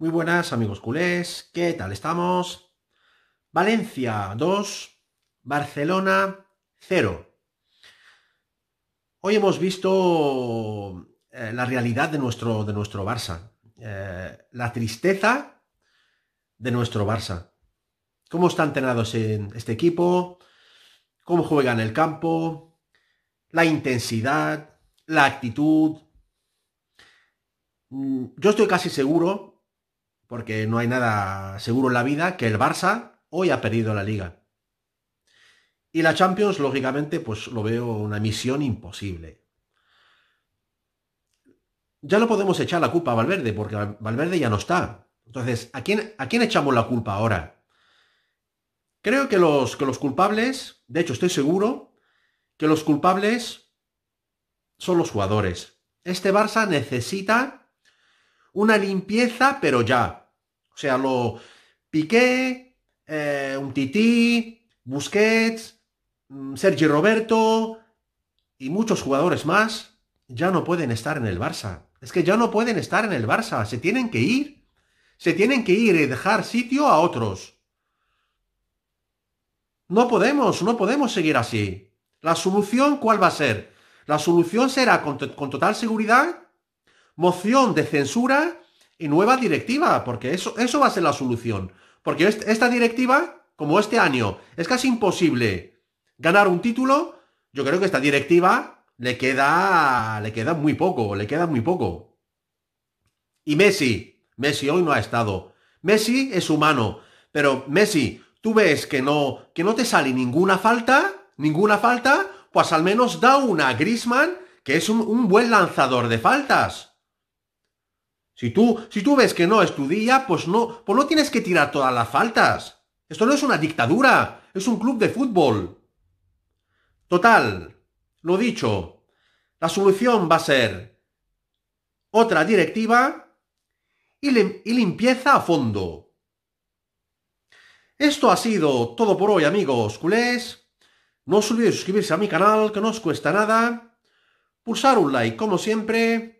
Muy buenas amigos culés, ¿qué tal estamos? Valencia 2, Barcelona 0. Hoy hemos visto eh, la realidad de nuestro, de nuestro Barça, eh, la tristeza de nuestro Barça. Cómo están entrenados en este equipo, cómo juegan en el campo, la intensidad, la actitud. Mm, yo estoy casi seguro porque no hay nada seguro en la vida, que el Barça hoy ha perdido la liga. Y la Champions, lógicamente, pues lo veo una misión imposible. Ya no podemos echar la culpa a Valverde, porque Valverde ya no está. Entonces, ¿a quién, a echamos la culpa ahora? Creo que los, que los culpables, de hecho estoy seguro, que los culpables son los jugadores. Este Barça necesita una limpieza, pero ya, o sea, lo Piqué, eh, un Tití, Busquets, mm, Sergi Roberto y muchos jugadores más ya no pueden estar en el Barça. Es que ya no pueden estar en el Barça, se tienen que ir. Se tienen que ir y dejar sitio a otros. No podemos, no podemos seguir así. La solución, ¿cuál va a ser? La solución será, con total seguridad, moción de censura y nueva directiva, porque eso, eso va a ser la solución. Porque esta directiva, como este año, es casi imposible ganar un título, yo creo que esta directiva le queda, le queda muy poco, le queda muy poco. Y Messi, Messi hoy no ha estado. Messi es humano, pero Messi, tú ves que no, que no te sale ninguna falta, ninguna falta, pues al menos da una a Grisman, que es un buen lanzador de faltas. Si tú, si tú ves que no es tu día, pues no, pues no tienes que tirar todas las faltas. Esto no es una dictadura, es un club de fútbol. Total, lo dicho, la solución va a ser otra directiva y, y limpieza a fondo. Esto ha sido todo por hoy, amigos culés. No os olvidéis suscribirse a mi canal, que no os cuesta nada. Pulsar un like, como siempre